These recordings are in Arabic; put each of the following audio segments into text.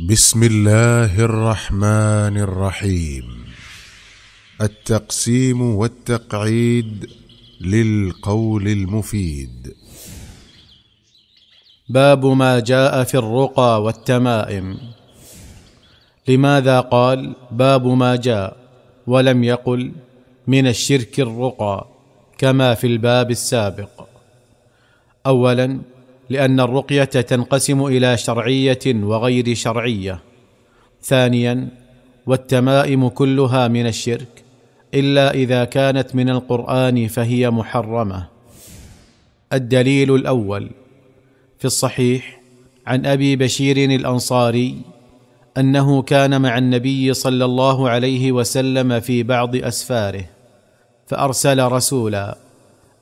بسم الله الرحمن الرحيم التقسيم والتقعيد للقول المفيد باب ما جاء في الرقى والتمائم لماذا قال باب ما جاء ولم يقل من الشرك الرقى كما في الباب السابق اولا لان الرقيه تنقسم الى شرعيه وغير شرعيه ثانيا والتمائم كلها من الشرك الا اذا كانت من القران فهي محرمه الدليل الاول في الصحيح عن ابي بشير الانصاري انه كان مع النبي صلى الله عليه وسلم في بعض اسفاره فارسل رسولا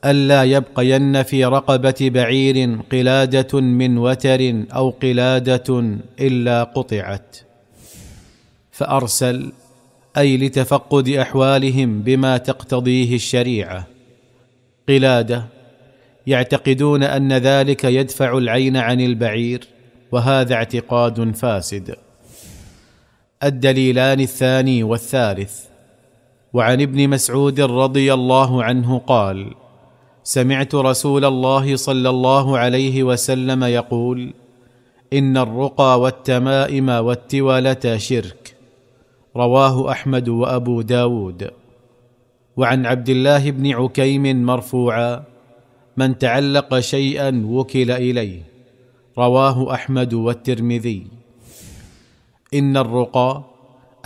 الا يبقين في رقبه بعير قلاده من وتر او قلاده الا قطعت فارسل اي لتفقد احوالهم بما تقتضيه الشريعه قلاده يعتقدون ان ذلك يدفع العين عن البعير وهذا اعتقاد فاسد الدليلان الثاني والثالث وعن ابن مسعود رضي الله عنه قال سمعت رسول الله صلى الله عليه وسلم يقول ان الرقى والتمائم والتوالة شرك رواه احمد وابو داود وعن عبد الله بن عكيم مرفوعا من تعلق شيئا وكل اليه رواه احمد والترمذي ان الرقى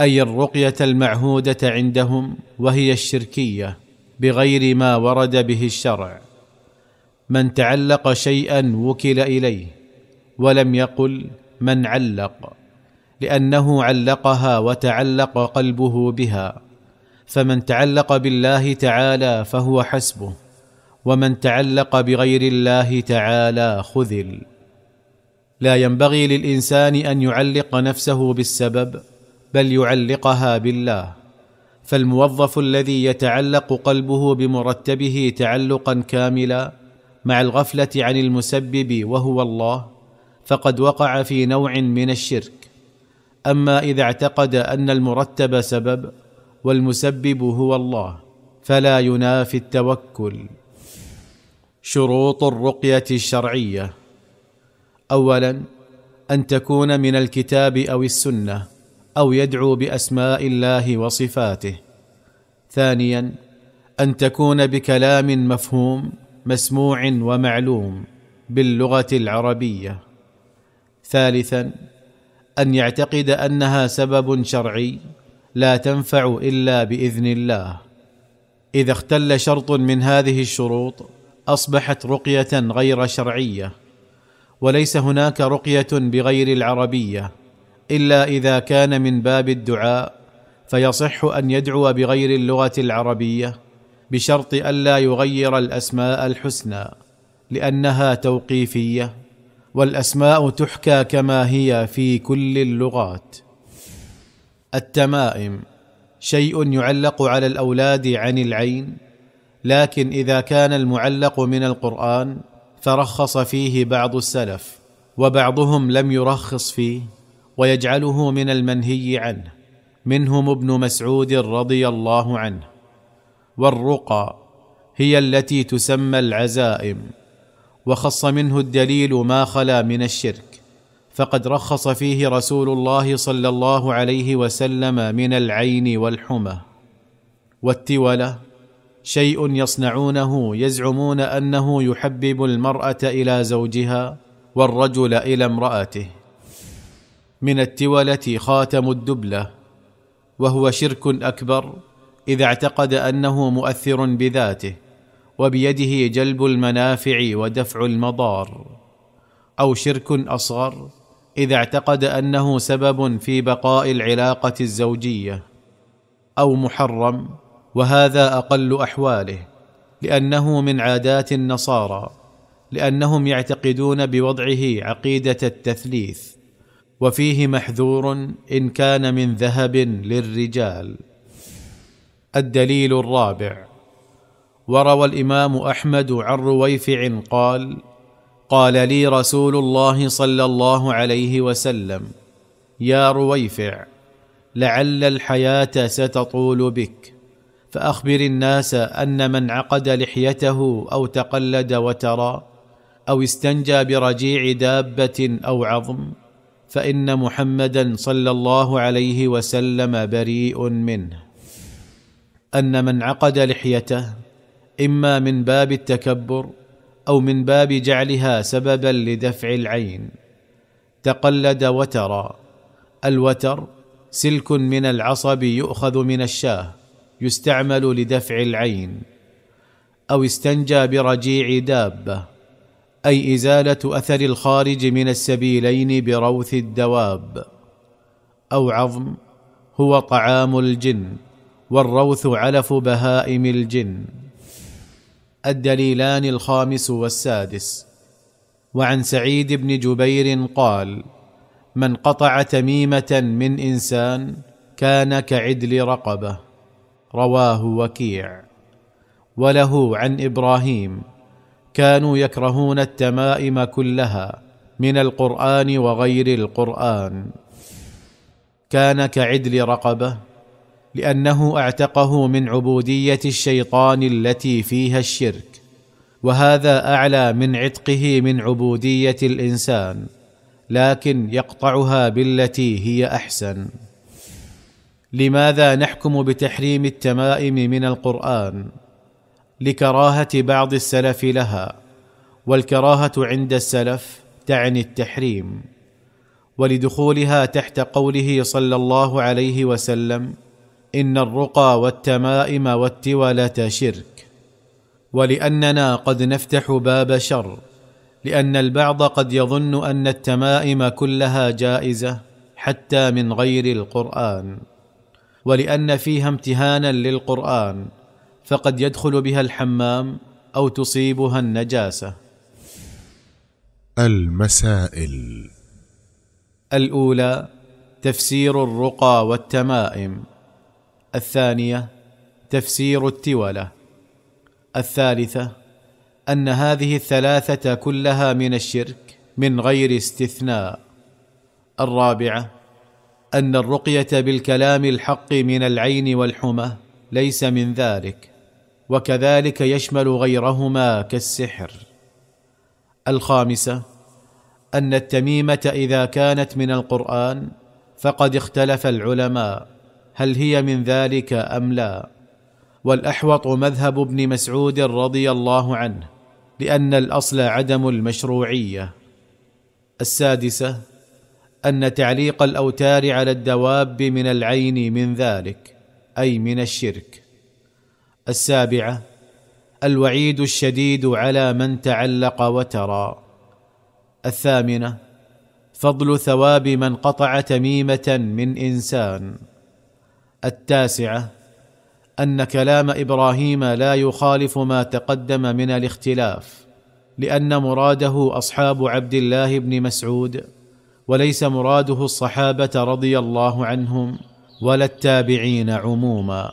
اي الرقيه المعهوده عندهم وهي الشركيه بغير ما ورد به الشرع من تعلق شيئا وكل اليه ولم يقل من علق لانه علقها وتعلق قلبه بها فمن تعلق بالله تعالى فهو حسبه ومن تعلق بغير الله تعالى خذل لا ينبغي للانسان ان يعلق نفسه بالسبب بل يعلقها بالله فالموظف الذي يتعلق قلبه بمرتبه تعلقا كاملا مع الغفله عن المسبب وهو الله فقد وقع في نوع من الشرك اما اذا اعتقد ان المرتب سبب والمسبب هو الله فلا ينافي التوكل شروط الرقيه الشرعيه اولا ان تكون من الكتاب او السنه او يدعو باسماء الله وصفاته ثانيا ان تكون بكلام مفهوم مسموع ومعلوم باللغه العربيه ثالثا ان يعتقد انها سبب شرعي لا تنفع الا باذن الله اذا اختل شرط من هذه الشروط اصبحت رقيه غير شرعيه وليس هناك رقيه بغير العربيه الا اذا كان من باب الدعاء فيصح ان يدعو بغير اللغه العربيه بشرط الا يغير الاسماء الحسنى لانها توقيفيه والاسماء تحكى كما هي في كل اللغات التمائم شيء يعلق على الاولاد عن العين لكن اذا كان المعلق من القران فرخص فيه بعض السلف وبعضهم لم يرخص فيه ويجعله من المنهي عنه منهم ابن مسعود رضي الله عنه والرقى هي التي تسمى العزائم وخص منه الدليل ما خلا من الشرك فقد رخص فيه رسول الله صلى الله عليه وسلم من العين والحمى والتوله شيء يصنعونه يزعمون انه يحبب المراه الى زوجها والرجل الى امراته من التولة خاتم الدبلة وهو شرك أكبر إذا اعتقد أنه مؤثر بذاته وبيده جلب المنافع ودفع المضار أو شرك أصغر إذا اعتقد أنه سبب في بقاء العلاقة الزوجية أو محرم وهذا أقل أحواله لأنه من عادات النصارى لأنهم يعتقدون بوضعه عقيدة التثليث وفيه محذور ان كان من ذهب للرجال الدليل الرابع وروى الامام احمد عن رويفع قال قال لي رسول الله صلى الله عليه وسلم يا رويفع لعل الحياه ستطول بك فاخبر الناس ان من عقد لحيته او تقلد وترى او استنجى برجيع دابه او عظم فان محمدا صلى الله عليه وسلم بريء منه ان من عقد لحيته اما من باب التكبر او من باب جعلها سببا لدفع العين تقلد وترا الوتر سلك من العصب يؤخذ من الشاه يستعمل لدفع العين او استنجى برجيع دابه اي ازاله اثر الخارج من السبيلين بروث الدواب او عظم هو طعام الجن والروث علف بهائم الجن الدليلان الخامس والسادس وعن سعيد بن جبير قال من قطع تميمه من انسان كان كعدل رقبه رواه وكيع وله عن ابراهيم كانوا يكرهون التمائم كلها من القران وغير القران كان كعدل رقبه لانه اعتقه من عبوديه الشيطان التي فيها الشرك وهذا اعلى من عتقه من عبوديه الانسان لكن يقطعها بالتي هي احسن لماذا نحكم بتحريم التمائم من القران لكراهه بعض السلف لها والكراهه عند السلف تعني التحريم ولدخولها تحت قوله صلى الله عليه وسلم ان الرقى والتمائم والتولة شرك ولاننا قد نفتح باب شر لان البعض قد يظن ان التمائم كلها جائزه حتى من غير القران ولان فيها امتهانا للقران فقد يدخل بها الحمام او تصيبها النجاسه المسائل الاولى تفسير الرقى والتمائم الثانيه تفسير التوله الثالثه ان هذه الثلاثه كلها من الشرك من غير استثناء الرابعه ان الرقيه بالكلام الحق من العين والحمى ليس من ذلك وكذلك يشمل غيرهما كالسحر الخامسه ان التميمه اذا كانت من القران فقد اختلف العلماء هل هي من ذلك ام لا والاحوط مذهب ابن مسعود رضي الله عنه لان الاصل عدم المشروعيه السادسه ان تعليق الاوتار على الدواب من العين من ذلك اي من الشرك السابعه الوعيد الشديد على من تعلق وترى الثامنه فضل ثواب من قطع تميمه من انسان التاسعه ان كلام ابراهيم لا يخالف ما تقدم من الاختلاف لان مراده اصحاب عبد الله بن مسعود وليس مراده الصحابه رضي الله عنهم ولا التابعين عموما